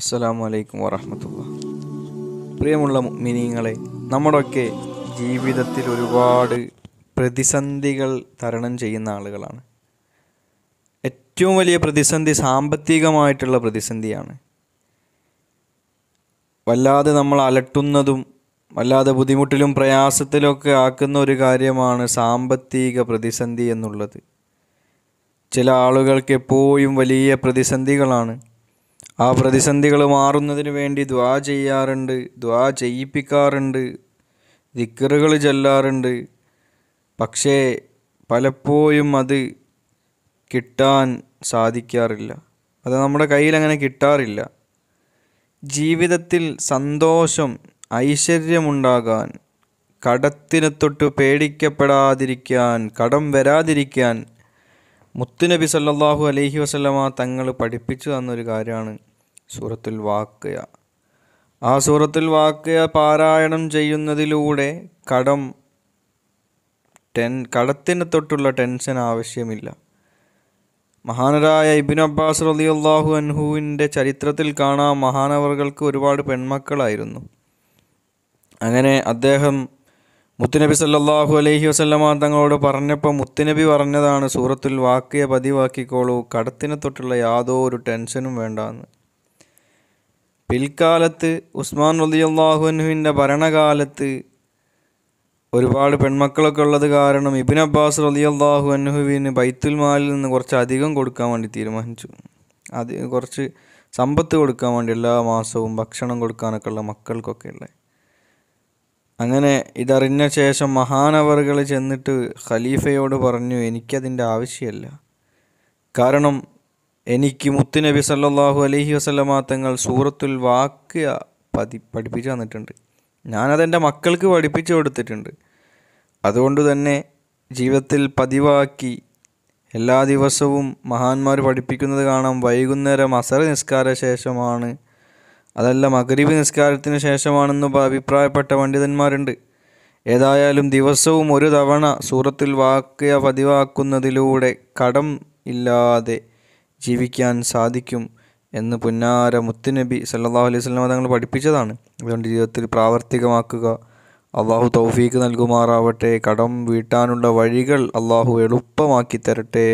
അസ്സലാമലൈക്കും വറഹമത്തുള്ള പ്രിയമുള്ള മിനിങ്ങളെ നമ്മുടെയൊക്കെ ജീവിതത്തിൽ ഒരുപാട് പ്രതിസന്ധികൾ തരണം ചെയ്യുന്ന ആളുകളാണ് ഏറ്റവും വലിയ പ്രതിസന്ധി സാമ്പത്തികമായിട്ടുള്ള പ്രതിസന്ധിയാണ് വല്ലാതെ നമ്മൾ അലട്ടുന്നതും വല്ലാതെ ബുദ്ധിമുട്ടിലും പ്രയാസത്തിലൊക്കെ ആക്കുന്ന ഒരു കാര്യമാണ് സാമ്പത്തിക പ്രതിസന്ധി എന്നുള്ളത് ചില ആളുകൾക്ക് എപ്പോഴും വലിയ പ്രതിസന്ധികളാണ് ആ പ്രതിസന്ധികൾ മാറുന്നതിന് വേണ്ടി ദ്വാ ചെയ്യാറുണ്ട് ദ്വാ ചെയ്യിപ്പിക്കാറുണ്ട് ദിക്കറുകൾ ചെല്ലാറുണ്ട് പക്ഷേ പലപ്പോഴും അത് കിട്ടാൻ സാധിക്കാറില്ല അത് നമ്മുടെ കയ്യിൽ അങ്ങനെ കിട്ടാറില്ല ജീവിതത്തിൽ സന്തോഷം ഐശ്വര്യമുണ്ടാകാൻ കടത്തിനെ തൊട്ട് പേടിക്കപ്പെടാതിരിക്കാൻ കടം വരാതിരിക്കാൻ മുത്തുനബി സല്ലാഹു അലഹി വസ്ലമ തങ്ങൾ പഠിപ്പിച്ചു തന്നൊരു കാര്യമാണ് സൂറത്തുൽ വാക്കയ ആ സൂറത്തുൽ വാക്കയ പാരായണം ചെയ്യുന്നതിലൂടെ കടം ടെൻ കടത്തിന് തൊട്ടുള്ള ടെൻഷൻ ആവശ്യമില്ല മഹാനരായ ഇബിൻ അബ്ബാസ് റലി അള്ളാഹു അൻഹുവിൻ്റെ ചരിത്രത്തിൽ കാണാം മഹാനവറുകൾക്ക് ഒരുപാട് പെൺമക്കളായിരുന്നു അങ്ങനെ അദ്ദേഹം മുത്തുനബി സല്ലാഹു അലൈഹി വസ്ലമ തങ്ങളോട് പറഞ്ഞപ്പോൾ മുത്തുനബി പറഞ്ഞതാണ് സൂറത്തിൽ വാക്കിയെ പതിവാക്കിക്കോളൂ കടത്തിനെ തൊട്ടുള്ള യാതൊരു ടെൻഷനും വേണ്ടാന്ന് പിൽക്കാലത്ത് ഉസ്മാൻ റലിയല്ലാഹുനുവിൻ്റെ ഭരണകാലത്ത് ഒരുപാട് പെൺമക്കളൊക്കെ ഉള്ളത് കാരണം ഇബിൻ അബ്ബാസ് റലിയല്ലാഹു അനുഹുവിന് ബൈത്തുൽ മാലിൽ നിന്ന് കുറച്ച് അധികം കൊടുക്കാൻ വേണ്ടി തീരുമാനിച്ചു അത് കുറച്ച് സമ്പത്ത് കൊടുക്കാൻ വേണ്ടി എല്ലാ മാസവും ഭക്ഷണം കൊടുക്കാനൊക്കെ ഉള്ള മക്കൾക്കൊക്കെ ഉള്ളത് അങ്ങനെ ഇതറിഞ്ഞ ശേഷം മഹാനവറുകൾ ചെന്നിട്ട് ഖലീഫയോട് പറഞ്ഞു എനിക്കതിൻ്റെ ആവശ്യമല്ല കാരണം എനിക്ക് മുത്തുനബി സല്ലാഹു അലഹി വസ്ലമാങ്ങൾ തങ്ങൾ സൂറത്തുൽ വാക്ക് പതി പഠിപ്പിച്ചു തന്നിട്ടുണ്ട് ഞാനതെൻ്റെ മക്കൾക്ക് പഠിപ്പിച്ചു കൊടുത്തിട്ടുണ്ട് അതുകൊണ്ട് തന്നെ ജീവിതത്തിൽ പതിവാക്കി എല്ലാ ദിവസവും മഹാന്മാർ പഠിപ്പിക്കുന്നത് കാണാം വൈകുന്നേരം അസർ നിസ്കാര ശേഷമാണ് അതല്ല മകരീബ് നിസ്കാരത്തിന് ശേഷമാണെന്ന് അഭിപ്രായപ്പെട്ട പണ്ഡിതന്മാരുണ്ട് ഏതായാലും ദിവസവും ഒരു തവണ സൂറത്തിൽ വാക്യ പതിവാക്കുന്നതിലൂടെ കടം ഇല്ലാതെ ജീവിക്കാൻ സാധിക്കും എന്ന് പുന്നാര മുത്തുനബി സല്ലാഹു അലൈഹി സ്വലം തങ്ങൾ പഠിപ്പിച്ചതാണ് അതുകൊണ്ട് ജീവിതത്തിൽ പ്രാവർത്തികമാക്കുക അള്ളാഹു തൗഫീക്ക് നൽകുമാറാവട്ടെ കടം വീട്ടാനുള്ള വഴികൾ അള്ളാഹു എളുപ്പമാക്കി തരട്ടെ